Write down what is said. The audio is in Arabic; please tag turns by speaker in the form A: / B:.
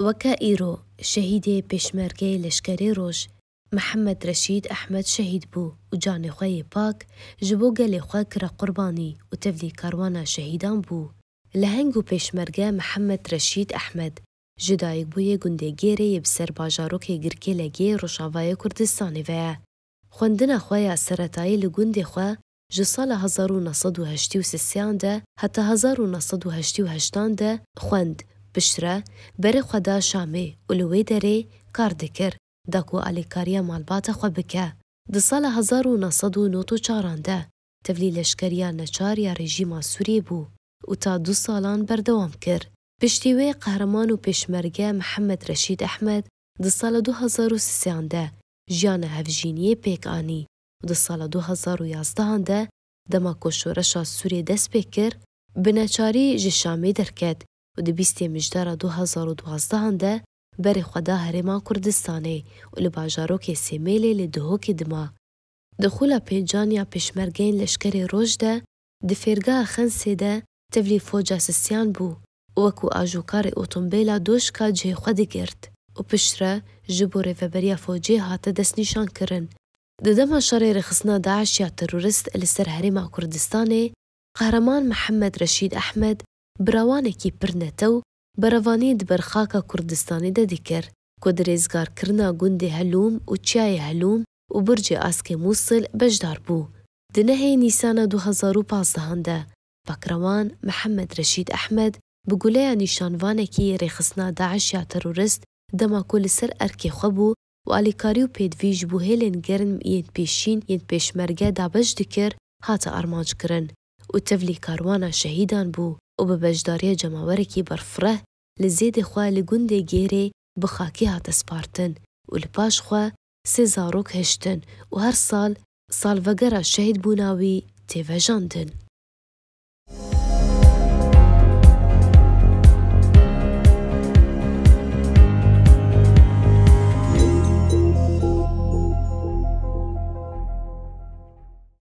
A: وكائرو شهيد پشمرگه لشکری روش محمد رشید احمد شهيد بو و جان خواه پاک جبو گل خواه کرا قربانی و تفلی کاروانا شهیدان بو لهنگو پشمرگه محمد رشید احمد جدایگ بوی گنده گیره یب باجارو که گرکی لگی روشاوای کردستانی و خوندن خواه سرطایی لگنده خواه جو سال 1983 ده حتی 1988 ده خوند Piştre berê xwe da Şamê û li wê derê kar dikir da ku alîkariya malbata xwe bike. Di sala 1994 de tevlî leşkeriya neçar ya rejîma Sûriyê bû û ta du salan berdewam kir. Piştî wê qehreman û pêşmerge Mihemed Reşîd Ehmed di sala 2003 de jiyana hevjîniyê pêk anî û di sala 2011 de dema koşoreşa Sûriyê dest pê kir bi neçarî ji Şamê derket و دبیستی مجدار دو هزار و دوازده هنده بری خدا هرما کردستانه و لباجارو که سمیلی لدهو که دما. دخول پینجانیا پشمرگین لشکر روش ده دفرگاه خنسی ده تفلی فوجا سسیان بو وەکو دوش ئۆتۆمبیلا جه جێخوادی گرت و پشرە ji بۆ رێڤەبەریا فۆجێ هاتە دەستنیشان کردن. دەدەما شەڕێ رەخستنا داعش یا تەرۆریست لەسەر هرما کوردستانێ، قهرمان محمد رشید احمد براوانێکی پرنەتە و بەرەوانەی دبەرخاکە کوردستانی دەدیکر کۆ درێزگارکردنا گوندی هلوم و چیای هلوم و برجێ ئاسکی مووسل بەشدار بوو دنەهەی نیسانە 2015دا بەکرەوان محەممەد رەشید ئەحمد بگولەیە نیشانوانێکی ڕێخستنا داعشیا تەرۆرست دەماکۆ لەسەر ئەرکێ خە بوو و ئالیکاری و بو بوو هێلێن گەرم پیشین پێشین یەن پێشمەرگە بجدکر دکرد هاتە کرن و تەڤلی کاروانە شهیدان بو و به بجداری جەماوەرێکی بەرفرە برفره لزید خواه لگونده گیره بخاکی ها تسپارتن و لپاش خواه سێ زاروک هشتن و سال وگره شهید بوناوی تیوه جاندن.